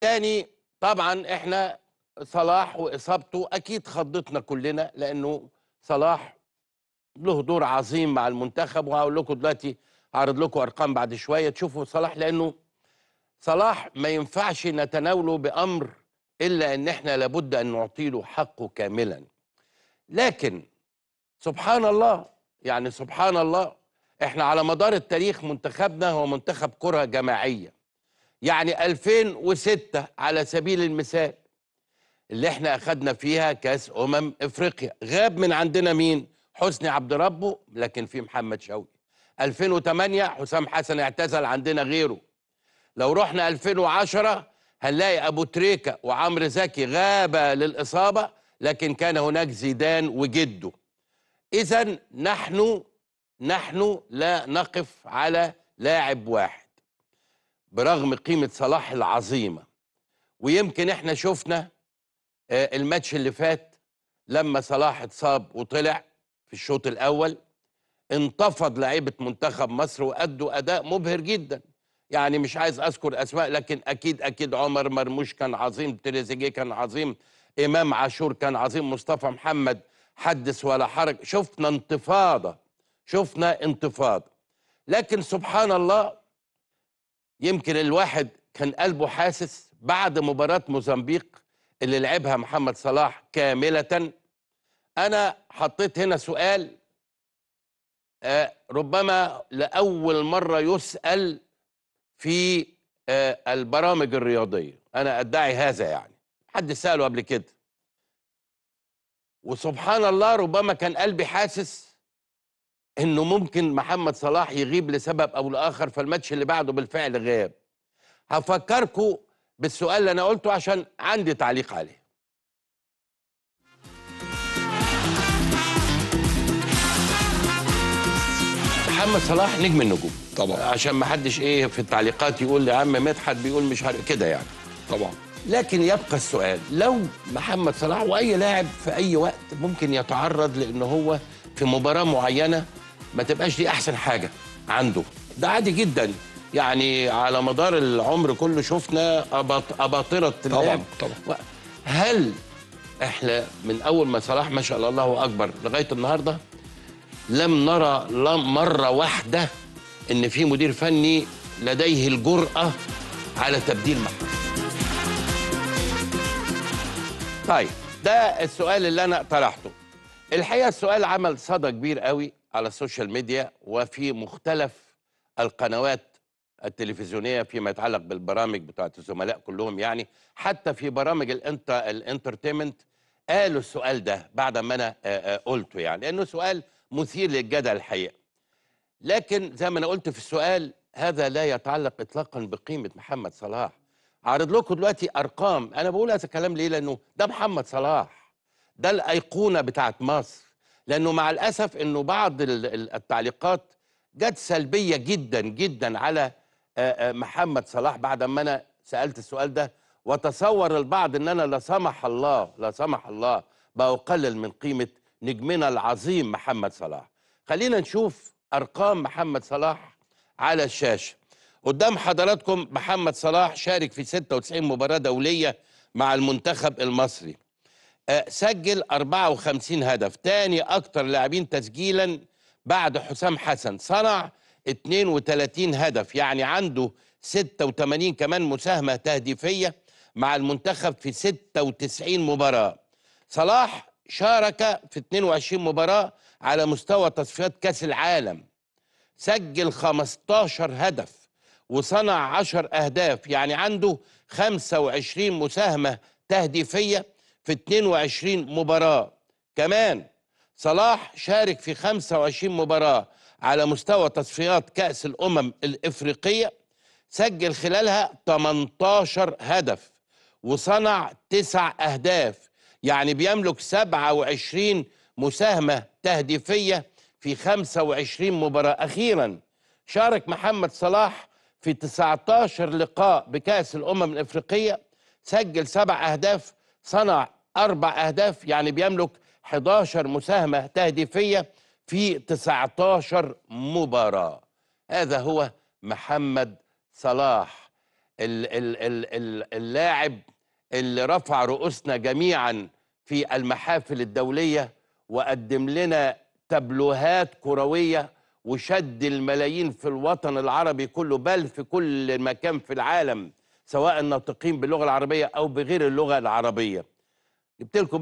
تاني طبعا احنا صلاح واصابته اكيد خضتنا كلنا لانه صلاح له دور عظيم مع المنتخب وهقول لكم دلوقتي هعرض لكم ارقام بعد شويه تشوفوا صلاح لانه صلاح ما ينفعش نتناوله بامر الا ان احنا لابد ان نعطي له حقه كاملا لكن سبحان الله يعني سبحان الله احنا على مدار التاريخ منتخبنا هو منتخب كره جماعيه يعني 2006 على سبيل المثال اللي احنا اخدنا فيها كاس امم افريقيا غاب من عندنا مين حسني عبد ربه لكن في محمد شوقي 2008 حسام حسن اعتزل عندنا غيره لو رحنا 2010 هنلاقي ابو تريكه وعمرو زكي غاب للاصابه لكن كان هناك زيدان وجده اذا نحن نحن لا نقف على لاعب واحد برغم قيمه صلاح العظيمه ويمكن احنا شفنا آه، الماتش اللي فات لما صلاح اتصاب وطلع في الشوط الاول انتفض لعيبه منتخب مصر وادوا اداء مبهر جدا يعني مش عايز اذكر اسماء لكن اكيد اكيد عمر مرموش كان عظيم تريزيجيه كان عظيم امام عاشور كان عظيم مصطفى محمد حدث ولا حرج شفنا انتفاضه شفنا انتفاضه لكن سبحان الله يمكن الواحد كان قلبه حاسس بعد مباراة موزمبيق اللي لعبها محمد صلاح كاملة أنا حطيت هنا سؤال آه، ربما لأول مرة يسأل في آه، البرامج الرياضية أنا أدعي هذا يعني حد سأله قبل كده وسبحان الله ربما كان قلبي حاسس انه ممكن محمد صلاح يغيب لسبب او لاخر فالماتش اللي بعده بالفعل غاب هفكركم بالسؤال اللي انا قلته عشان عندي تعليق عليه محمد صلاح نجم النجوم طبعا عشان ما حدش ايه في التعليقات يقول يا عم مدحت بيقول مش عارف كده يعني طبعا لكن يبقى السؤال لو محمد صلاح واي لاعب في اي وقت ممكن يتعرض لان هو في مباراه معينه ما تبقاش دي احسن حاجه عنده ده عادي جدا يعني على مدار العمر كله شفنا اباطره اللعب طبعا طبعا هل احنا من اول ما صلاح ما شاء الله الله اكبر لغايه النهارده لم نرى لا مره واحده ان في مدير فني لديه الجراه على تبديل محمد طيب ده السؤال اللي انا طرحته الحقيقه السؤال عمل صدى كبير قوي على السوشيال ميديا وفي مختلف القنوات التلفزيونيه فيما يتعلق بالبرامج بتاعه الزملاء كلهم يعني حتى في برامج الانتر الانترتينمنت قالوا السؤال ده بعد ما انا قلته يعني لانه سؤال مثير للجدل الحقيقه لكن زي ما انا قلت في السؤال هذا لا يتعلق اطلاقا بقيمه محمد صلاح عرض لكم دلوقتي ارقام انا بقول هذا الكلام ليه لانه ده محمد صلاح ده الايقونه بتاعه مصر لانه مع الاسف انه بعض التعليقات جت سلبيه جدا جدا على محمد صلاح بعد ما انا سالت السؤال ده وتصور البعض ان انا لا سمح الله لا سمح الله باقلل من قيمه نجمنا العظيم محمد صلاح خلينا نشوف ارقام محمد صلاح على الشاشه قدام حضراتكم محمد صلاح شارك في 96 مباراه دوليه مع المنتخب المصري آه، سجل 54 هدف تاني أكتر لاعبين تسجيلا بعد حسام حسن صنع 32 هدف يعني عنده 86 كمان مساهمة تهديفية مع المنتخب في 96 مباراة صلاح شارك في 22 مباراة على مستوى تصفيات كأس العالم سجل 15 هدف وصنع 10 أهداف يعني عنده 25 مساهمة تهديفية في 22 مباراة كمان صلاح شارك في 25 مباراة على مستوى تصفيات كأس الأمم الإفريقية سجل خلالها 18 هدف وصنع تسع أهداف يعني بيملك 27 مساهمة تهديفية في 25 مباراة أخيرا شارك محمد صلاح في 19 لقاء بكأس الأمم الإفريقية سجل سبع أهداف صنع أربع أهداف يعني بيملك 11 مساهمة تهديفية في 19 مباراة هذا هو محمد صلاح اللاعب اللي رفع رؤوسنا جميعا في المحافل الدولية وقدم لنا تبلوهات كروية وشد الملايين في الوطن العربي كله بل في كل مكان في العالم سواء الناطقين باللغة العربية أو بغير اللغة العربية جبت لكم